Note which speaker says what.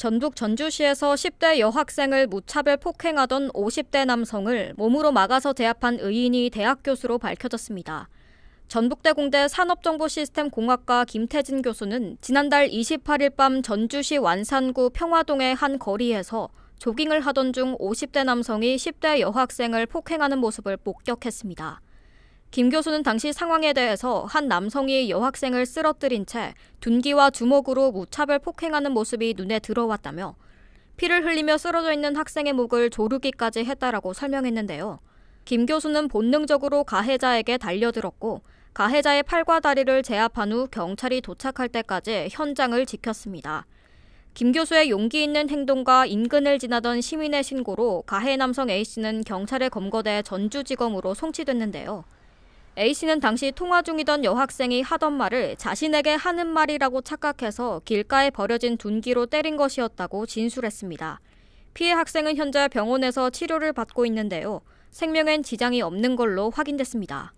Speaker 1: 전북 전주시에서 10대 여학생을 무차별 폭행하던 50대 남성을 몸으로 막아서 제압한 의인이 대학 교수로 밝혀졌습니다. 전북대공대 산업정보시스템공학과 김태진 교수는 지난달 28일 밤 전주시 완산구 평화동의 한 거리에서 조깅을 하던 중 50대 남성이 10대 여학생을 폭행하는 모습을 목격했습니다. 김 교수는 당시 상황에 대해서 한 남성이 여학생을 쓰러뜨린 채 둔기와 주먹으로 무차별 폭행하는 모습이 눈에 들어왔다며 피를 흘리며 쓰러져 있는 학생의 목을 조르기까지 했다라고 설명했는데요. 김 교수는 본능적으로 가해자에게 달려들었고 가해자의 팔과 다리를 제압한 후 경찰이 도착할 때까지 현장을 지켰습니다. 김 교수의 용기 있는 행동과 인근을 지나던 시민의 신고로 가해 남성 A씨는 경찰에 검거돼 전주지검으로 송치됐는데요. A씨는 당시 통화 중이던 여학생이 하던 말을 자신에게 하는 말이라고 착각해서 길가에 버려진 둔기로 때린 것이었다고 진술했습니다. 피해 학생은 현재 병원에서 치료를 받고 있는데요. 생명엔 지장이 없는 걸로 확인됐습니다.